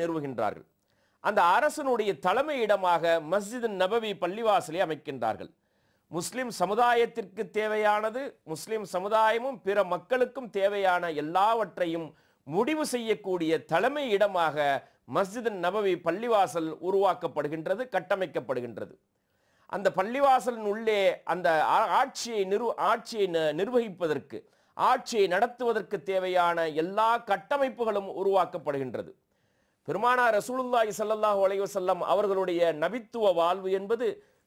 நிறுவுகின்றார்கள் அந்த அரசனுடைய தலைமையிடமாக மஸ்ஜித் நபவி பள்ளிவாசலை அமைக்கின்றார்கள் முஸ்லிம் சமுதாயத்திற்கு தேவையானது முஸ்லிம் சமுதாயமும் பிற மக்களுக்கும் தேவையான எல்லாவற்றையும் முடிவு செய்யக்கூடிய தலைமை இடமாக மஸ்ஜித் நபவி பள்ளிவாசல் உருவாக்கப்படுகின்றது கட்டமைக்கப்படுகின்றது அந்த பள்ளிவாசலின் உள்ளே அந்த ஆட்சியை நிறு ஆட்சியை நிர்வகிப்பதற்கு ஆட்சியை நடத்துவதற்கு தேவையான எல்லா கட்டமைப்புகளும் உருவாக்கப்படுகின்றது பெருமானா ரசூலுல்லாஹி சல்லாஹூ அலைவசல்லம் அவர்களுடைய நபித்துவ வாழ்வு என்பது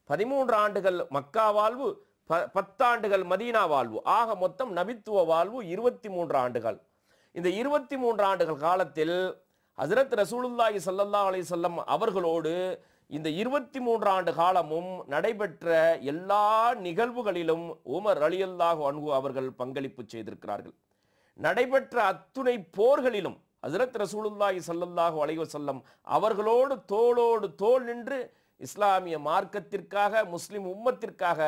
பதிமூன்று ஆண்டுகள் மக்கா வாழ்வு ப பத்தாண்டுகள் மதீனா வாழ்வு ஆக மொத்தம் நபித்துவ வாழ்வு இருபத்தி மூன்று ஆண்டுகள் இந்த இருபத்தி மூன்று ஆண்டுகள் காலத்தில் ஹசரத் ரசூலுல்லாஹி சல்லா அலைவசல்லம் அவர்களோடு இந்த இருபத்தி மூன்று ஆண்டு காலமும் நடைபெற்ற எல்லா நிகழ்வுகளிலும் உமர் அலியல்லாஹு அன்பு அவர்கள் பங்களிப்பு செய்திருக்கிறார்கள் நடைபெற்ற அத்துணை போர்களிலும் ஹசரத் ரசூலுல்லாஹி சல்லல்லாஹு செல்லம் அவர்களோடு தோளோடு தோல் நின்று இஸ்லாமிய மார்க்கத்திற்காக முஸ்லிம் உம்மத்திற்காக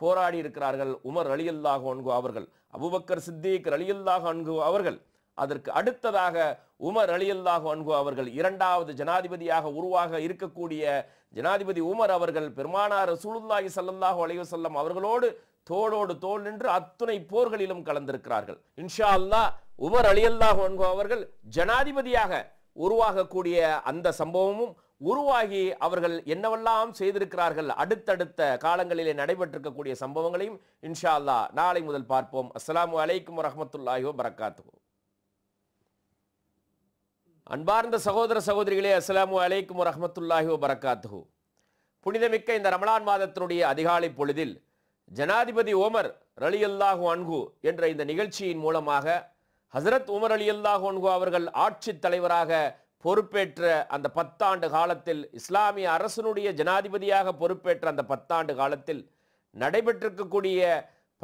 போராடி இருக்கிறார்கள் உமர் அலியல்லாஹு அன்கு அவர்கள் அபுபக்கர் சித்திக் அலியல்லாஹு அன்கு அவர்கள் அதற்கு அடுத்ததாக உமர் அலியல்லாஹு அன்கு அவர்கள் இரண்டாவது ஜனாதிபதியாக உருவாக இருக்கக்கூடிய ஜனாதிபதி உமர் அவர்கள் பெருமானார் ரசூலுல்லாஹி சல்லாஹூ அலைவசல்லம் அவர்களோடு தோளோடு தோல் நின்று அத்துணை போர்களிலும் கலந்திருக்கிறார்கள் இன்ஷா அல்லா உமர் அலி அல்லாஹ் அவர்கள் ஜனாதிபதியாக உருவாகக்கூடிய அந்த சம்பவமும் உருவாகி அவர்கள் என்னவெல்லாம் செய்திருக்கிறார்கள் அடுத்தடுத்த காலங்களிலே நடைபெற்றிருக்கக்கூடிய சம்பவங்களையும் இன்ஷா அல்லா நாளை முதல் பார்ப்போம் அஸ்லாம் வலைக்கம் வரமத்துல்லாஹி வரகாத்து அன்பார்ந்த சகோதர சகோதரிகளே அஸ்லாம் வலைக்கம் வரமத்துல்லாஹி வரகாத்து புனிதமிக்க இந்த ரமலான் மாதத்தினுடைய அதிகாலை பொழுதில் ஜனாதிபதி ஓமர் ரலியல்லாஹு அல்லாஹு அன்கு என்ற இந்த நிகழ்ச்சியின் மூலமாக ஹசரத் உமர் அலி அல்லாஹு அன்கு அவர்கள் ஆட்சி தலைவராக பொறுப்பேற்ற அந்த பத்தாண்டு காலத்தில் இஸ்லாமிய அரசனுடைய ஜனாதிபதியாக பொறுப்பேற்ற அந்த பத்தாண்டு காலத்தில் நடைபெற்றிருக்கக்கூடிய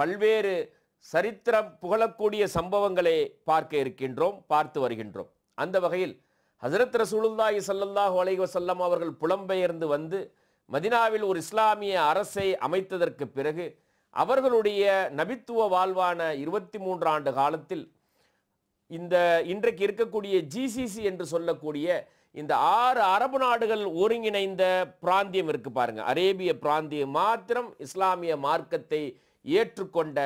பல்வேறு சரித்திரம் புகழக்கூடிய சம்பவங்களை பார்க்க இருக்கின்றோம் பார்த்து வருகின்றோம் அந்த வகையில் ஹசரத் ரசூலுல்லாஹி சல்லாஹூ அலைவசல்லம் அவர்கள் புலம்பெயர்ந்து வந்து மதினாவில் ஒரு இஸ்லாமிய அரசை அமைத்ததற்கு பிறகு அவர்களுடைய நபித்துவ வாழ்வான இருபத்தி மூன்று ஆண்டு காலத்தில் இந்த இன்றைக்கு இருக்கக்கூடிய ஜிசிசி என்று சொல்லக்கூடிய இந்த ஆறு அரபு நாடுகள் ஒருங்கிணைந்த பிராந்தியம் இருக்கு பாருங்க அரேபிய பிராந்தியம் மாத்திரம் இஸ்லாமிய மார்க்கத்தை ஏற்றுக்கொண்ட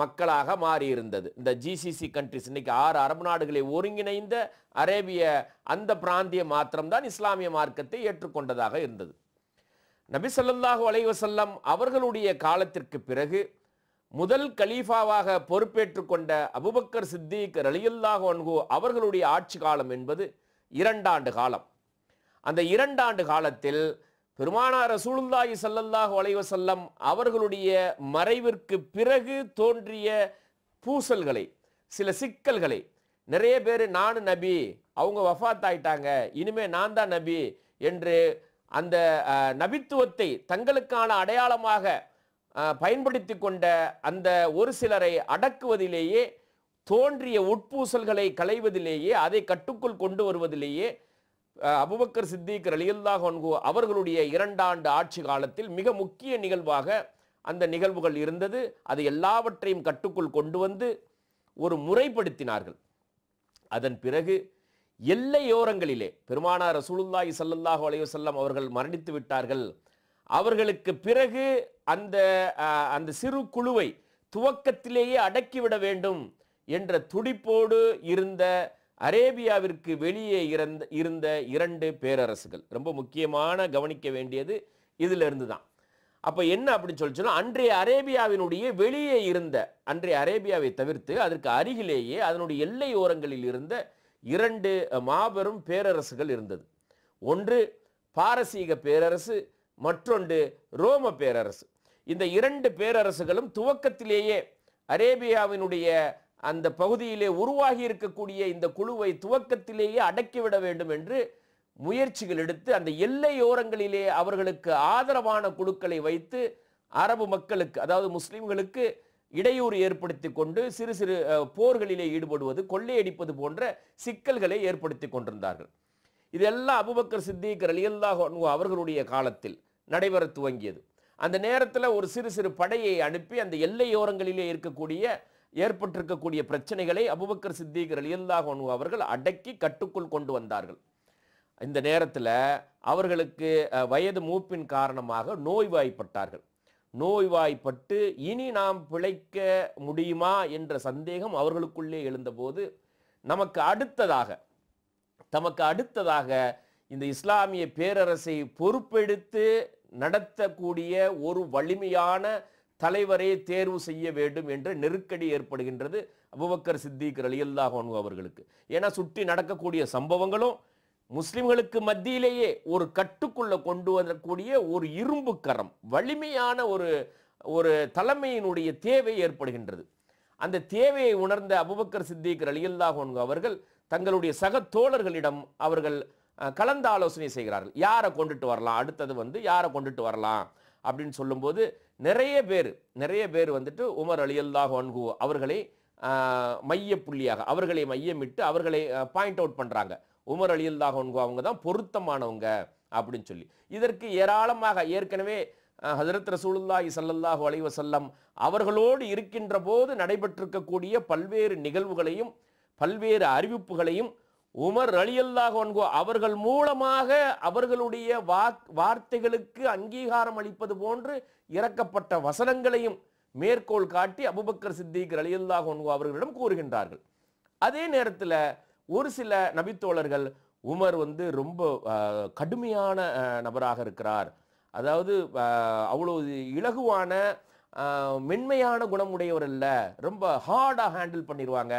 மக்களாக மாறியிருந்தது இந்த ஜிசிசி கண்ட்ரிஸ் இன்னைக்கு ஆறு அரபு நாடுகளை ஒருங்கிணைந்த அரேபிய அந்த பிராந்தியம் மாத்திரம்தான் இஸ்லாமிய மார்க்கத்தை ஏற்றுக்கொண்டதாக இருந்தது நபி நபிசல்லாஹு அலைவசல்லம் அவர்களுடைய காலத்திற்கு பிறகு முதல் கலீஃபாவாக பொறுப்பேற்று கொண்ட அபுபக்கர் சித்திக் ரலியுல்லாஹ் ஒன்கு அவர்களுடைய ஆட்சி காலம் என்பது இரண்டாண்டு காலம் அந்த இரண்டாண்டு காலத்தில் பெருமானார் ரசூலுல்லாஹி சல்லல்லாஹு அலைவசல்லம் அவர்களுடைய மறைவிற்கு பிறகு தோன்றிய பூசல்களை சில சிக்கல்களை நிறைய பேர் நானும் நபி அவங்க வஃத் ஆயிட்டாங்க இனிமே நான் தான் நபி என்று அந்த நபித்துவத்தை தங்களுக்கான அடையாளமாக பயன்படுத்தி கொண்ட அந்த ஒரு சிலரை அடக்குவதிலேயே தோன்றிய உட்பூசல்களை களைவதிலேயே அதை கட்டுக்குள் கொண்டு வருவதிலேயே அபுபக்கர் சித்திக் ரலியல்லா ஹொன்கு அவர்களுடைய இரண்டாண்டு ஆட்சி காலத்தில் மிக முக்கிய நிகழ்வாக அந்த நிகழ்வுகள் இருந்தது அது எல்லாவற்றையும் கட்டுக்குள் கொண்டு வந்து ஒரு முறைப்படுத்தினார்கள் அதன் பிறகு எல்லையோரங்களிலே பெருமானார் ரசூலுல்லாஹி சல்லல்லாஹு அலையுசல்லம் அவர்கள் மரணித்து விட்டார்கள் அவர்களுக்கு பிறகு அந்த அந்த சிறு குழுவை துவக்கத்திலேயே அடக்கிவிட வேண்டும் என்ற துடிப்போடு இருந்த அரேபியாவிற்கு வெளியே இறந்த இருந்த இரண்டு பேரரசுகள் ரொம்ப முக்கியமான கவனிக்க வேண்டியது இதிலிருந்து தான் அப்போ என்ன அப்படின்னு சொல்லி அன்றைய அரேபியாவினுடைய வெளியே இருந்த அன்றைய அரேபியாவை தவிர்த்து அதற்கு அருகிலேயே அதனுடைய எல்லை ஓரங்களில் இருந்த இரண்டு மாபெரும் பேரரசுகள் இருந்தது ஒன்று பாரசீக பேரரசு மற்றொன்று ரோம பேரரசு இந்த இரண்டு பேரரசுகளும் துவக்கத்திலேயே அரேபியாவினுடைய அந்த பகுதியிலே உருவாகி இருக்கக்கூடிய இந்த குழுவை துவக்கத்திலேயே அடக்கிவிட வேண்டும் என்று முயற்சிகள் எடுத்து அந்த எல்லையோரங்களிலே அவர்களுக்கு ஆதரவான குழுக்களை வைத்து அரபு மக்களுக்கு அதாவது முஸ்லிம்களுக்கு இடையூறு ஏற்படுத்தி கொண்டு சிறு சிறு போர்களிலே ஈடுபடுவது கொள்ளையடிப்பது போன்ற சிக்கல்களை ஏற்படுத்தி கொண்டிருந்தார்கள் இதெல்லாம் அபுபக்கர் சித்திக் ரலியல்லாஹ் அவர்களுடைய காலத்தில் நடைபெற துவங்கியது அந்த நேரத்தில் ஒரு சிறு சிறு படையை அனுப்பி அந்த எல்லையோரங்களிலே இருக்கக்கூடிய ஏற்பட்டிருக்கக்கூடிய பிரச்சனைகளை அபுபக்கர் சித்திக் ரலியல்லாஹ் அவர்கள் அடக்கி கட்டுக்குள் கொண்டு வந்தார்கள் இந்த நேரத்தில் அவர்களுக்கு வயது மூப்பின் காரணமாக நோய்வாய்ப்பட்டார்கள் நோய்வாய்ப்பட்டு இனி நாம் பிழைக்க முடியுமா என்ற சந்தேகம் அவர்களுக்குள்ளே எழுந்தபோது நமக்கு அடுத்ததாக தமக்கு அடுத்ததாக இந்த இஸ்லாமிய பேரரசை பொறுப்பெடுத்து நடத்தக்கூடிய ஒரு வலிமையான தலைவரை தேர்வு செய்ய வேண்டும் என்ற நெருக்கடி ஏற்படுகின்றது அபுபக்கர் சித்திக் ரலியல்லாக அவர்களுக்கு ஏன்னா சுற்றி நடக்கக்கூடிய சம்பவங்களும் முஸ்லிம்களுக்கு மத்தியிலேயே ஒரு கட்டுக்குள்ள கொண்டு வரக்கூடிய ஒரு இரும்பு கரம் வலிமையான ஒரு ஒரு தலைமையினுடைய தேவை ஏற்படுகின்றது அந்த தேவையை உணர்ந்த அபுபக்கர் சித்திக் அலியல்லாஹோன்கு அவர்கள் தங்களுடைய சக தோழர்களிடம் அவர்கள் கலந்து ஆலோசனை செய்கிறார்கள் யாரை கொண்டுட்டு வரலாம் அடுத்தது வந்து யாரை கொண்டுட்டு வரலாம் அப்படின்னு சொல்லும்போது நிறைய பேர் நிறைய பேர் வந்துட்டு உமர் அலியல்லாஹோன்கு அவர்களை மைய புள்ளியாக அவர்களை மையமிட்டு அவர்களை பாயிண்ட் அவுட் பண்ணுறாங்க உமர் அலியல்லாக அவங்க தான் பொருத்தமானவங்க அப்படின்னு சொல்லி இதற்கு ஏராளமாக ஏற்கனவே ஹசரத் ரசூலுல்லாஹி சல்லல்லாஹு வசல்லம் அவர்களோடு இருக்கின்ற போது நடைபெற்றிருக்கக்கூடிய பல்வேறு நிகழ்வுகளையும் பல்வேறு அறிவிப்புகளையும் உமர் அலியல்லாஹோ அவர்கள் மூலமாக அவர்களுடைய வார்த்தைகளுக்கு அங்கீகாரம் அளிப்பது போன்று இறக்கப்பட்ட வசனங்களையும் மேற்கோள் காட்டி அபுபக்கர் சித்திக் அலியல்லாஹோ அவர்களிடம் கூறுகின்றார்கள் அதே நேரத்தில் ஒரு சில நபித்தோழர்கள் உமர் வந்து ரொம்ப கடுமையான நபராக இருக்கிறார் அதாவது அவ்வளோ இலகுவான மென்மையான குணமுடையவர் இல்லை ரொம்ப ஹார்டாக ஹேண்டில் பண்ணிடுவாங்க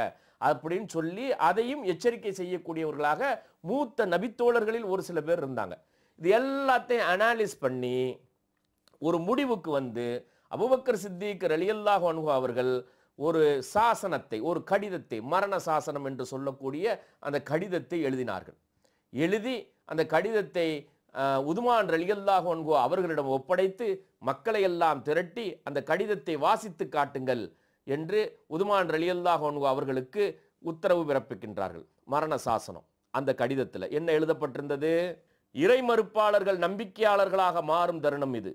அப்படின்னு சொல்லி அதையும் எச்சரிக்கை செய்யக்கூடியவர்களாக மூத்த நபித்தோழர்களில் ஒரு சில பேர் இருந்தாங்க இது எல்லாத்தையும் அனாலிஸ் பண்ணி ஒரு முடிவுக்கு வந்து அபுபக்கர் சித்திக் ரலியல்லாஹ் அனுகு அவர்கள் ஒரு சாசனத்தை ஒரு கடிதத்தை மரண சாசனம் என்று சொல்லக்கூடிய அந்த கடிதத்தை எழுதினார்கள் எழுதி அந்த கடிதத்தை உதுமான் ரலியல்லாக ஒன்கோ அவர்களிடம் ஒப்படைத்து மக்களை எல்லாம் திரட்டி அந்த கடிதத்தை வாசித்து காட்டுங்கள் என்று உதுமான் ரலியல்லாக ஒன்கோ அவர்களுக்கு உத்தரவு பிறப்பிக்கின்றார்கள் மரண சாசனம் அந்த கடிதத்தில் என்ன எழுதப்பட்டிருந்தது இறை மறுப்பாளர்கள் நம்பிக்கையாளர்களாக மாறும் தருணம் இது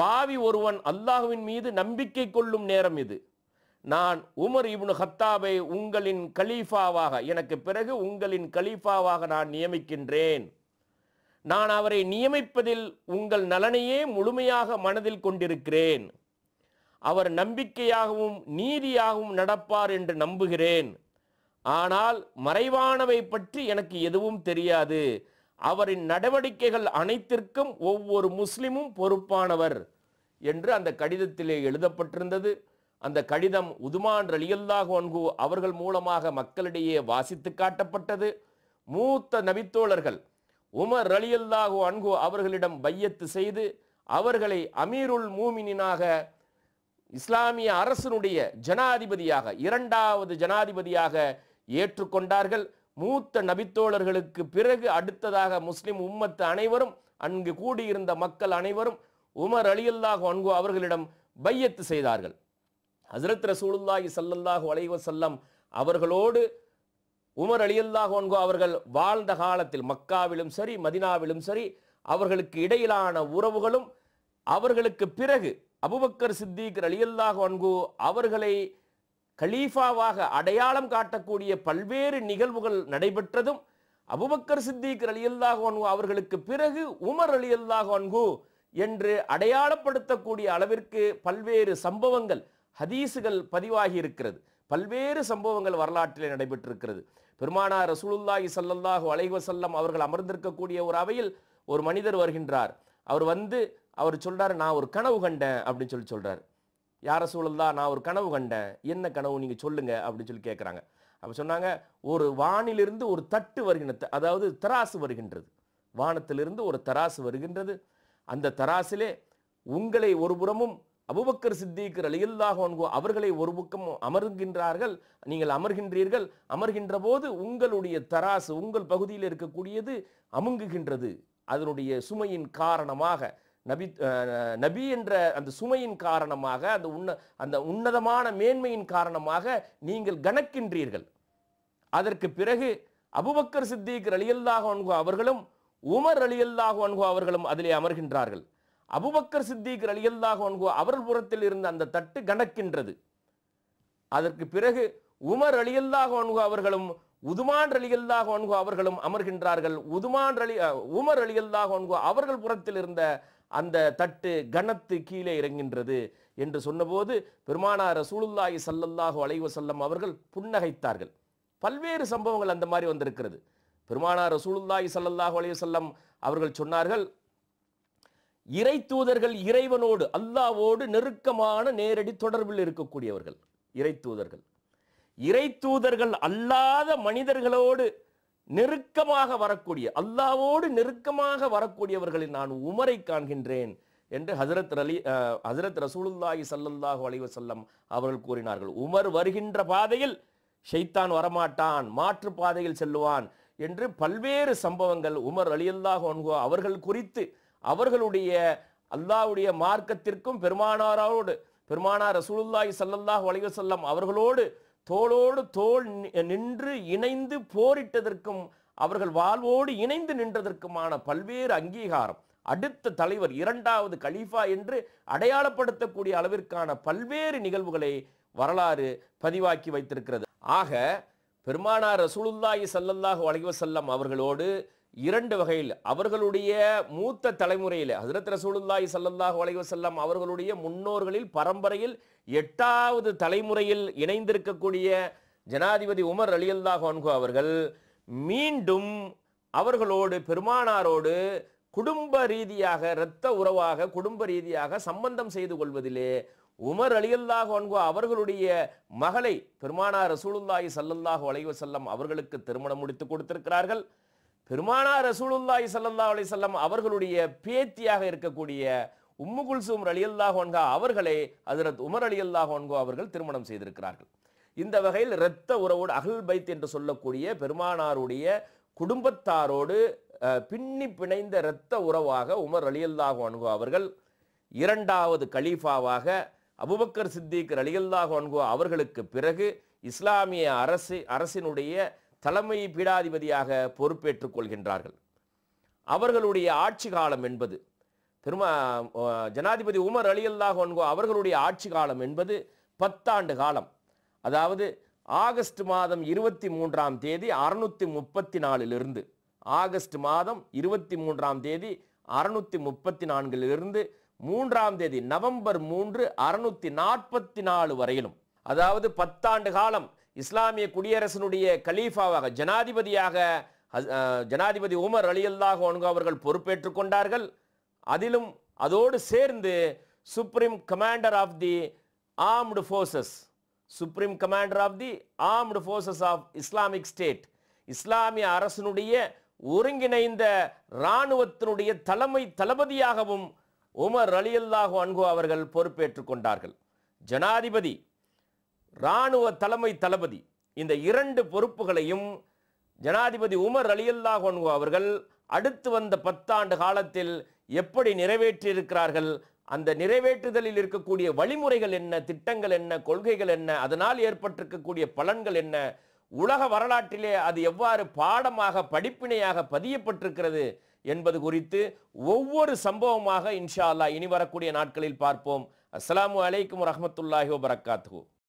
பாவி ஒருவன் அல்லாஹுவின் மீது நம்பிக்கை கொள்ளும் நேரம் இது நான் உமர் இப்னு ஹத்தாபை உங்களின் கலீஃபாவாக எனக்கு பிறகு உங்களின் கலீஃபாவாக நான் நியமிக்கின்றேன் நான் அவரை நியமிப்பதில் உங்கள் நலனையே முழுமையாக மனதில் கொண்டிருக்கிறேன் அவர் நம்பிக்கையாகவும் நீதியாகவும் நடப்பார் என்று நம்புகிறேன் ஆனால் மறைவானவை பற்றி எனக்கு எதுவும் தெரியாது அவரின் நடவடிக்கைகள் அனைத்திற்கும் ஒவ்வொரு முஸ்லிமும் பொறுப்பானவர் என்று அந்த கடிதத்திலே எழுதப்பட்டிருந்தது அந்த கடிதம் உதுமான் ரலியல்லாஹ் ஒன்கு அவர்கள் மூலமாக மக்களிடையே வாசித்து காட்டப்பட்டது மூத்த நபித்தோழர்கள் உமர் ரலியல்லாஹு அன்கு அவர்களிடம் பையத்து செய்து அவர்களை அமீருல் மூமினாக இஸ்லாமிய அரசனுடைய ஜனாதிபதியாக இரண்டாவது ஜனாதிபதியாக ஏற்றுக்கொண்டார்கள் மூத்த நபித்தோழர்களுக்கு பிறகு அடுத்ததாக முஸ்லிம் உம்மத்து அனைவரும் அங்கு கூடியிருந்த மக்கள் அனைவரும் உமர் அலியல்லாஹ் அன்கு அவர்களிடம் பையத்து செய்தார்கள் ஹசரத் ரசூலுல்லாஹி சல்லல்லாஹு அலைவசல்லம் அவர்களோடு உமர் அலியல்லாஹோன்கோ அவர்கள் வாழ்ந்த காலத்தில் மக்காவிலும் சரி மதினாவிலும் சரி அவர்களுக்கு இடையிலான உறவுகளும் அவர்களுக்கு பிறகு அபுபக்கர் சித்திக் அலியல்லாஹோன்கு அவர்களை கலீஃபாவாக அடையாளம் காட்டக்கூடிய பல்வேறு நிகழ்வுகள் நடைபெற்றதும் அபுபக்கர் சித்திக் அலியல்லாஹோன்கு அவர்களுக்கு பிறகு உமர் அலியல்லாஹோன்கு என்று அடையாளப்படுத்தக்கூடிய அளவிற்கு பல்வேறு சம்பவங்கள் ஹதீஸுகள் பதிவாகி இருக்கிறது பல்வேறு சம்பவங்கள் வரலாற்றில் நடைபெற்றிருக்கிறது பெருமானார் ரசூலுல்லாஹி சல்லல்லாஹு அலைவசல்லம் அவர்கள் அமர்ந்திருக்கக்கூடிய ஒரு அவையில் ஒரு மனிதர் வருகின்றார் அவர் வந்து அவர் சொல்கிறார் நான் ஒரு கனவு கண்டேன் அப்படின்னு சொல்லி சொல்கிறார் யார சூழல்லா நான் ஒரு கனவு கண்டேன் என்ன கனவு நீங்கள் சொல்லுங்கள் அப்படின்னு சொல்லி கேட்குறாங்க அப்போ சொன்னாங்க ஒரு வானிலிருந்து ஒரு தட்டு வருகின்ற அதாவது தராசு வருகின்றது வானத்திலிருந்து ஒரு தராசு வருகின்றது அந்த தராசிலே உங்களை ஒரு புறமும் அபுபக்கர் சித்திக் ரலியல்லாக அவர்களை ஒரு பக்கம் அமர்கின்றார்கள் நீங்கள் அமர்கின்றீர்கள் அமர்கின்ற போது உங்களுடைய தராசு உங்கள் பகுதியில் இருக்கக்கூடியது அமுங்குகின்றது அதனுடைய சுமையின் காரணமாக நபி நபி என்ற அந்த சுமையின் காரணமாக அந்த உன்ன அந்த உன்னதமான மேன்மையின் காரணமாக நீங்கள் கணக்கின்றீர்கள் அதற்கு பிறகு அபுபக்கர் சித்திக் ரலியல்லாக அவர்களும் உமர் அலியல்லாக அவர்களும் அதிலே அமர்கின்றார்கள் அபுபக்கர் சித்திக் அலியல்லாக அவர்கள் புறத்தில் இருந்த அந்த தட்டு கணக்கின்றது அதற்கு பிறகு உமர் அலியல்லாக அவர்களும் உதுமான் அலியல்லாக அவர்களும் அமர்கின்றார்கள் உதுமான் அலி உமர் அலியல்லாக அவர்கள் புறத்தில் இருந்த அந்த தட்டு கனத்து கீழே இறங்கின்றது என்று சொன்னபோது பெருமானார் ரசூலுல்லாஹி சல்லல்லாஹு செல்லம் அவர்கள் புன்னகைத்தார்கள் பல்வேறு சம்பவங்கள் அந்த மாதிரி வந்திருக்கிறது பெருமானார் ரசூலுல்லாஹி சல்லல்லாஹு அலைவசல்லம் அவர்கள் சொன்னார்கள் இறை தூதர்கள் இறைவனோடு அல்லாவோடு நெருக்கமான நேரடி தொடர்பில் இருக்கக்கூடியவர்கள் இறை தூதர்கள் இறை தூதர்கள் அல்லாத மனிதர்களோடு நெருக்கமாக வரக்கூடிய அல்லாவோடு நெருக்கமாக வரக்கூடியவர்களை நான் உமரை காண்கின்றேன் என்று ஹசரத் அலி ஹசரத் ரசூலுல்லாஹி சல்லல்லாஹு செல்லம் அவர்கள் கூறினார்கள் உமர் வருகின்ற பாதையில் ஷைத்தான் வரமாட்டான் மாற்று பாதையில் செல்லுவான் என்று பல்வேறு சம்பவங்கள் உமர் அலியல்லாஹ் அவர்கள் குறித்து அவர்களுடைய அல்லாவுடைய மார்க்கத்திற்கும் பெருமானாரோடு பெருமானார் ரசூலுல்லாய் சல்லல்லாஹ் வலைவசல்லம் அவர்களோடு தோளோடு தோல் நின்று இணைந்து போரிட்டதற்கும் அவர்கள் வாழ்வோடு இணைந்து நின்றதற்குமான பல்வேறு அங்கீகாரம் அடுத்த தலைவர் இரண்டாவது கலீஃபா என்று அடையாளப்படுத்தக்கூடிய அளவிற்கான பல்வேறு நிகழ்வுகளை வரலாறு பதிவாக்கி வைத்திருக்கிறது ஆக பெருமானார் ரசூலுல்லாஹி சல்லல்லாஹு செல்லம் அவர்களோடு இரண்டு வகையில் அவர்களுடைய மூத்த தலைமுறையில் ஹசரத் ரசூலுல்லாய் சல்லாஹூ அலைவசல்லாம் அவர்களுடைய முன்னோர்களில் பரம்பரையில் எட்டாவது தலைமுறையில் இணைந்திருக்கக்கூடிய ஜனாதிபதி உமர் அலி அல்லாஹ் அவர்கள் மீண்டும் அவர்களோடு பெருமானாரோடு குடும்ப ரீதியாக இரத்த உறவாக குடும்ப ரீதியாக சம்பந்தம் செய்து கொள்வதிலே உமர் அலியல்லாஹ் அன்கு அவர்களுடைய மகளை பெருமானார் சல்லல்லாஹ் சல்லுல்லாஹு அலைவசல்லம் அவர்களுக்கு திருமணம் முடித்து கொடுத்திருக்கிறார்கள் பெருமானா ரசூலுல்லாஹி சல்லா அலி சொல்லம் அவர்களுடைய பேத்தியாக இருக்கக்கூடிய உம்மு குல்சூம் அலி அல்லாஹோன்கா அவர்களை அதிரத் உமர் அலி ஹோன்கோ அவர்கள் திருமணம் செய்திருக்கிறார்கள் இந்த வகையில் இரத்த உறவோடு அகல் பைத் என்று சொல்லக்கூடிய பெருமானாருடைய குடும்பத்தாரோடு பின்னி பிணைந்த இரத்த உறவாக உமர் அலி ஹோன்கோ அவர்கள் இரண்டாவது கலீஃபாவாக அபுபக்கர் சித்திக் அலி ஹோன்கோ அவர்களுக்கு பிறகு இஸ்லாமிய அரசு அரசினுடைய தலைமை பீடாதிபதியாக பொறுப்பேற்றுக் கொள்கின்றார்கள் அவர்களுடைய ஆட்சி காலம் என்பது திருமா ஜனாதிபதி உமர் அலி ஒன்கோ அவர்களுடைய ஆட்சி காலம் என்பது பத்தாண்டு காலம் அதாவது ஆகஸ்ட் மாதம் இருபத்தி மூன்றாம் தேதி அறுநூற்றி முப்பத்தி நாலிலிருந்து ஆகஸ்ட் மாதம் இருபத்தி மூன்றாம் தேதி அறுநூற்றி முப்பத்தி நான்கிலிருந்து மூன்றாம் தேதி நவம்பர் மூன்று அறுநூற்றி நாற்பத்தி நாலு வரையிலும் அதாவது பத்தாண்டு காலம் இஸ்லாமிய குடியரசனுடைய கலீஃபாவாக ஜனாதிபதியாக ஜனாதிபதி உமர் அலி அல்லாஹ் அவர்கள் பொறுப்பேற்று கொண்டார்கள் அதிலும் அதோடு சேர்ந்து supreme commander of the armed forces supreme commander of the armed forces of Islamic State இஸ்லாமிய அரசனுடைய ஒருங்கிணைந்த இராணுவத்தினுடைய தலைமை தளபதியாகவும் உமர் அலி அல்லாஹு அன்கு அவர்கள் பொறுப்பேற்றுக் கொண்டார்கள் ஜனாதிபதி இராணுவ தலைமை தளபதி இந்த இரண்டு பொறுப்புகளையும் ஜனாதிபதி உமர் அலியல்லாஹ் அவர்கள் அடுத்து வந்த பத்தாண்டு காலத்தில் எப்படி நிறைவேற்றியிருக்கிறார்கள் அந்த நிறைவேற்றுதலில் இருக்கக்கூடிய வழிமுறைகள் என்ன திட்டங்கள் என்ன கொள்கைகள் என்ன அதனால் ஏற்பட்டிருக்கக்கூடிய பலன்கள் என்ன உலக வரலாற்றிலே அது எவ்வாறு பாடமாக படிப்பினையாக பதியப்பட்டிருக்கிறது என்பது குறித்து ஒவ்வொரு சம்பவமாக இன்ஷா அல்லா இனி வரக்கூடிய நாட்களில் பார்ப்போம் அஸ்லாம் வலைக்கம் வரமத்துல்லாஹி வபரகாத்து